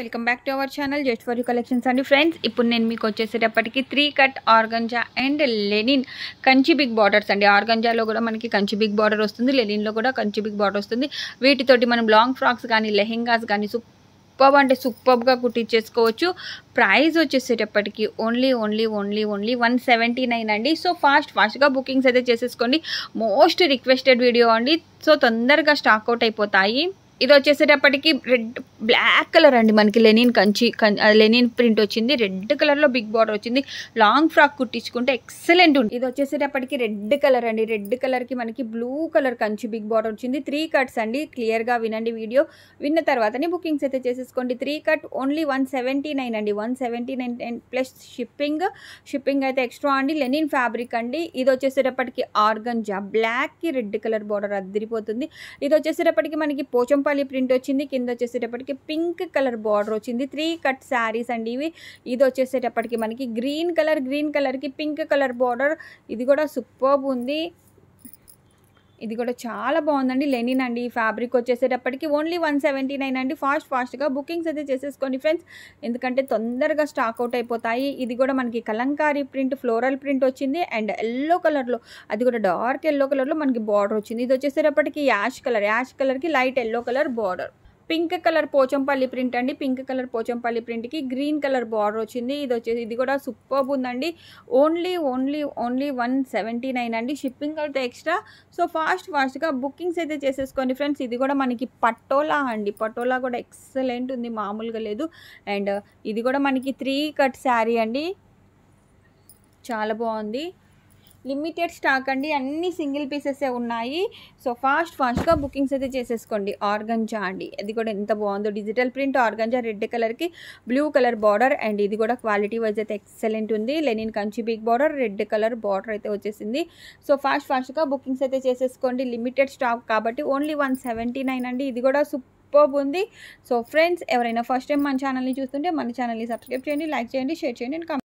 welcome back to our channel just for you collections అండి friends ఇప్పుడు నేను మీకు వచ్చేసేటప్పటికి three cut organza and linen Kanchi big borders అండి ఆర్గంజాలో కూడా మనకి కంచి బిగ్ బార్డర్ వస్తుంది లెనిన్లో కూడా కంచి బిగ్ బార్డర్ వస్తుంది వీటితోటి మనం లాంగ్ ఫ్రాక్స్ కానీ లెహెంగాస్ కానీ సూపర్ అంటే సూపర్గా కుట్టించేసుకోవచ్చు ప్రైస్ వచ్చేసేటప్పటికి only only only only one seventy nine అండి సో ఫాస్ట్ ఫాస్ట్గా బుకింగ్స్ అయితే చేసేసుకోండి మోస్ట్ రిక్వెస్టెడ్ వీడియో అండి సో తొందరగా స్టాక్ అవుట్ అయిపోతాయి ఇది వచ్చేసేటప్పటికి రెడ్ బ్లాక్ కలర్ అండి మనకి లెనిన్ కంచి లెనిన్ ప్రింట్ వచ్చింది రెడ్ కలర్లో బిగ్ బార్డర్ వచ్చింది లాంగ్ ఫ్రాక్ కుట్టించుకుంటే ఎక్సలెంట్ ఉంది ఇది వచ్చేసేటప్పటికి రెడ్ కలర్ అండి రెడ్ కలర్కి మనకి blue colour Kanchi big border వచ్చింది త్రీ కట్స్ అండి క్లియర్గా వినండి వీడియో విన్న తర్వాతనే బుకింగ్స్ అయితే చేసేసుకోండి three cut only one seventy nine అండి one seventy nine plus shipping shipping అయితే ఎక్స్ట్రా అండి లెనిన్ ఫ్యాబ్రిక్ అండి ఇది వచ్చేసేటప్పటికి ఆర్గంజా బ్లాక్కి రెడ్ కలర్ బార్డర్ అదిరిపోతుంది ఇది వచ్చేసేటప్పటికి మనకి పోచం పల్లి ప్రింట్ వచ్చింది కింద వచ్చేసేటప్పటికి పింక్ కలర్ బార్డర్ వచ్చింది త్రీ కట్ శారీస్ అండి ఇవి ఇది వచ్చేసేటప్పటికి మనకి గ్రీన్ కలర్ గ్రీన్ కలర్కి పింక్ కలర్ బార్డర్ ఇది కూడా సూపర్ ఉంది ఇది కూడా చాలా బాగుందండి లెనిన్ అండి ఈ ఫ్యాబ్రిక్ వచ్చేసేటప్పటికి ఓన్లీ వన్ సెవెంటీ నైన్ అండి ఫాస్ట్ ఫాస్ట్గా బుకింగ్స్ అయితే చేసేసుకోండి ఫ్రెండ్స్ ఎందుకంటే తొందరగా స్టాక్ అవుట్ అయిపోతాయి ఇది కూడా మనకి కలంకారీ ప్రింట్ ఫ్లోరల్ ప్రింట్ వచ్చింది అండ్ ఎల్లో కలర్లో అది కూడా డార్క్ ఎల్లో కలర్లో మనకి బార్డర్ వచ్చింది ఇది వచ్చేసేటప్పటికి యాష్ కలర్ యాష్ కలర్కి light yellow colour border pink colour Pochampalli print అండి పింక్ కలర్ పోచంపల్లి ప్రింట్కి గ్రీన్ కలర్ బార్డర్ వచ్చింది ఇది వచ్చేసి ఇది కూడా సూపర్ ఉందండి only only only one seventy nine అండి షిప్పింగ్ అయితే ఎక్స్ట్రా సో ఫాస్ట్ ఫాస్ట్గా బుకింగ్స్ అయితే చేసేసుకోండి ఫ్రెండ్స్ ఇది కూడా మనకి పటోలా అండి పటోలా కూడా ఎక్సలెంట్ ఉంది మామూలుగా లేదు అండ్ ఇది కూడా మనకి త్రీ కట్ శారీ అండి చాలా బాగుంది లిమిటెడ్ స్టాక్ అండి అన్ని సింగిల్ పీసెసే ఉన్నాయి సో ఫాస్ట్ ఫాస్ట్గా బుకింగ్స్ అయితే చేసేసుకోండి ఆర్గంజా అండి అది కూడా ఎంత బాగుందో డిజిటల్ ప్రింట్ ఆర్గంజా రెడ్ కలర్కి బ్లూ కలర్ బార్డర్ అండ్ ఇది కూడా క్వాలిటీ వైజ్ అయితే ఎక్సలెంట్ ఉంది linen Kanchi big border red colour border అయితే వచ్చేసింది సో ఫాస్ట్ ఫాస్ట్గా బుకింగ్స్ అయితే చేసేసుకోండి లిమిటెడ్ స్టాక్ కాబట్టి ఓన్లీ వన్ సెవెంటీ నైన్ అండి ఇది కూడా సూప్ సూపర్బ్ ఉంది సో ఫ్రెండ్స్ ఎవరైనా ఫస్ట్ టైం మన ఛానల్ని చూస్తుంటే మన ఛానల్ని సబ్స్క్రైబ్ చేయండి లైక్ చేయండి షేర్ చేయండి అండ్